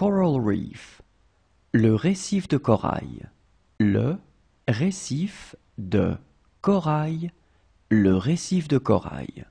Coral Reef. Le récif de corail. Le récif de corail. Le récif de corail.